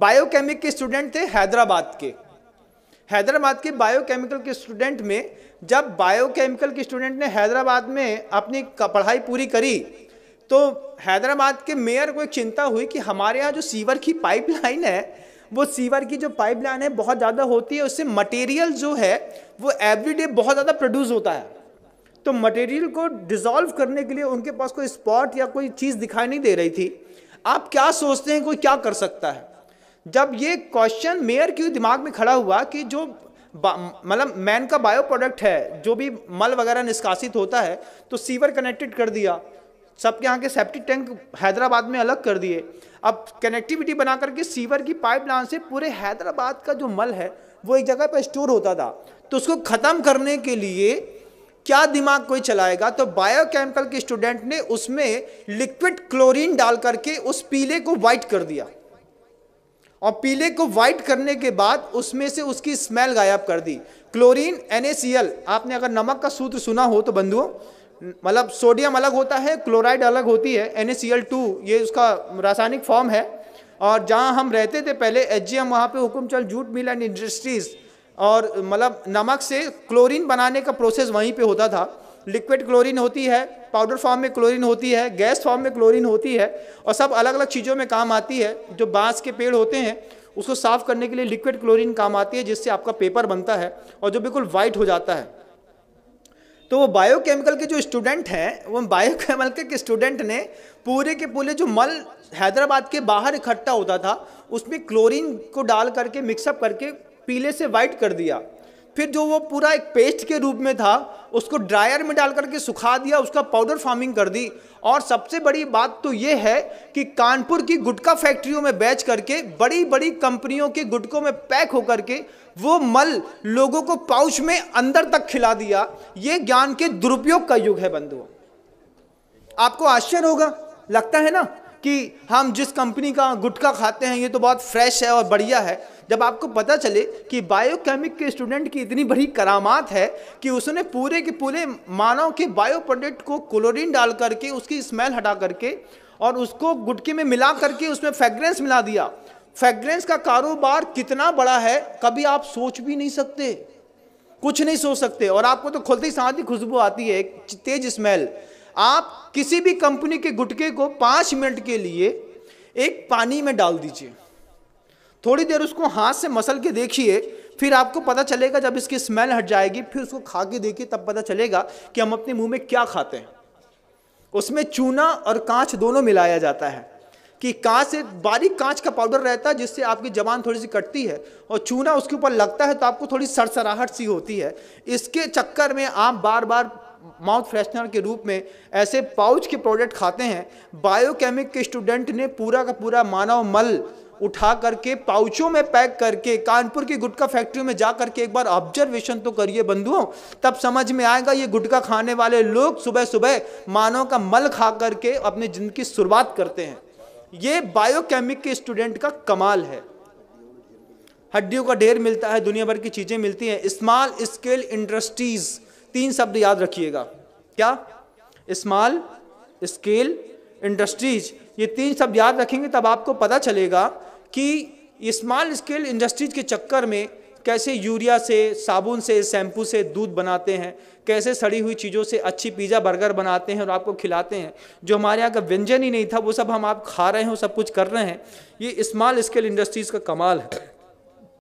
biochemic के student थे हैदराबाद के हैदराबाद के बायोकेमिकल के स्टूडेंट में जब बायोकेमिकल के स्टूडेंट ने हैदराबाद में अपनी पढ़ाई पूरी करी तो हैदराबाद के मेयर को एक चिंता हुई कि हमारे यहाँ जो सीवर की पाइपलाइन है वो सीवर की जो पाइपलाइन है बहुत ज़्यादा होती है उससे मटेरियल जो है वो एवरीडे बहुत ज़्यादा प्रोड्यूस होता है तो मटेरियल को डिज़ोल्व करने के लिए उनके पास कोई स्पॉट या कोई चीज़ दिखाई नहीं दे रही थी आप क्या सोचते हैं कोई क्या कर सकता है जब ये क्वेश्चन मेयर क्यों दिमाग में खड़ा हुआ कि जो मतलब मैन का बायो प्रोडक्ट है जो भी मल वगैरह निष्कासित होता है तो सीवर कनेक्टेड कर दिया सबके यहाँ के सेप्टिक टैंक हैदराबाद में अलग कर दिए अब कनेक्टिविटी बना करके सीवर की पाइपलाइन से पूरे हैदराबाद का जो मल है वो एक जगह पर स्टोर होता था तो उसको ख़त्म करने के लिए क्या दिमाग कोई चलाएगा तो बायोकेमिकल के स्टूडेंट ने उसमें लिक्विड क्लोरीन डाल करके उस पीले को वाइट कर दिया और पीले को वाइट करने के बाद उसमें से उसकी स्मेल गायब कर दी क्लोरीन एन आपने अगर नमक का सूत्र सुना हो तो बंधुओं मतलब सोडियम अलग होता है क्लोराइड अलग होती है एन ये उसका रासायनिक फॉर्म है और जहाँ हम रहते थे पहले एच जी एम वहाँ पर हुक्म चल जूट मिल एंड इंडस्ट्रीज़ और मतलब नमक से क्लोरीन बनाने का प्रोसेस वहीं पे होता था लिक्विड क्लोरीन होती है पाउडर फॉर्म में क्लोरीन होती है गैस फॉर्म में क्लोरीन होती है और सब अलग अलग चीज़ों में काम आती है जो बांस के पेड़ होते हैं उसको साफ़ करने के लिए लिक्विड क्लोरीन काम आती है जिससे आपका पेपर बनता है और जो बिल्कुल वाइट हो जाता है तो वो बायोकेमिकल के जो स्टूडेंट हैं वो बायोकेमिकल के स्टूडेंट ने पूरे के पूरे जो मल हैदराबाद के बाहर इकट्ठा होता था उसमें क्लोरीन को डाल करके मिक्सअप करके पीले से वाइट कर दिया फिर जो वो पूरा एक पेस्ट के रूप में था उसको ड्रायर में डाल करके सुखा दिया उसका पाउडर फार्मिंग कर दी और सबसे बड़ी बात तो ये है कि कानपुर की गुटका फैक्ट्रियों में बेच करके बड़ी बड़ी कंपनियों के गुटकों में पैक होकर के वो मल लोगों को पाउच में अंदर तक खिला दिया ये ज्ञान के दुरुपयोग का युग है बंधुओं आपको आश्चर्य होगा लगता है ना कि हम जिस कंपनी का गुटखा खाते हैं ये तो बहुत फ्रेश है और बढ़िया है जब आपको पता चले कि बायोकेमिक के स्टूडेंट की इतनी बड़ी करामात है कि उसने पूरे के पूरे मानव के बायो प्रोडक्ट को क्लोरीन डाल करके उसकी स्मेल हटा करके और उसको गुटके में मिला करके उसमें फ्रेग्रेंस मिला दिया फ्रेग्रेंस का कारोबार कितना बड़ा है कभी आप सोच भी नहीं सकते कुछ नहीं सोच सकते और आपको तो खुलते ही साथ ही खुशबू आती है तेज स्मेल आप किसी भी कंपनी के गुटके को पांच मिनट के लिए एक पानी में डाल दीजिए थोड़ी देर उसको हाथ से मसल के देखिए फिर आपको पता चलेगा जब इसकी स्मेल हट जाएगी फिर उसको खा के देखिए तब पता चलेगा कि हम अपने मुंह में क्या खाते हैं उसमें चूना और कांच दोनों मिलाया जाता है कि कांच से बारीक कांच का पाउडर रहता है जिससे आपकी जबान थोड़ी सी कटती है और चूना उसके ऊपर लगता है तो आपको थोड़ी सरसराहट सी होती है इसके चक्कर में आप बार बार माउथ फ्रेशनर के रूप में ऐसे पाउच के प्रोडक्ट खाते हैं बायोकेमिक के स्टूडेंट ने पूरा का पूरा मानव मल उठा करके पाउचों में पैक करके कानपुर की गुटखा फैक्ट्री में जा करके एक बार ऑब्जर्वेशन तो करिए बंधुओं तब समझ में आएगा ये गुटखा खाने वाले लोग सुबह सुबह मानव का मल खा करके अपनी ज़िंदगी शुरुआत करते हैं ये बायोकेमिक के स्टूडेंट का कमाल है हड्डियों का ढेर मिलता है दुनिया भर की चीज़ें मिलती हैं स्मॉल स्केल इंडस्ट्रीज़ तीन शब्द याद रखिएगा क्या स्मॉल स्केल इंडस्ट्रीज ये तीन शब्द याद रखेंगे तब आपको पता चलेगा कि स्मॉल स्केल इंडस्ट्रीज के चक्कर में कैसे यूरिया से साबुन से शैम्पू से दूध बनाते हैं कैसे सड़ी हुई चीज़ों से अच्छी पिज़्ज़ा बर्गर बनाते हैं और आपको खिलाते हैं जो हमारे यहाँ का व्यंजन ही नहीं था वो सब हम आप खा रहे हैं सब कुछ कर रहे हैं ये स्मॉल स्केल इंडस्ट्रीज़ का कमाल है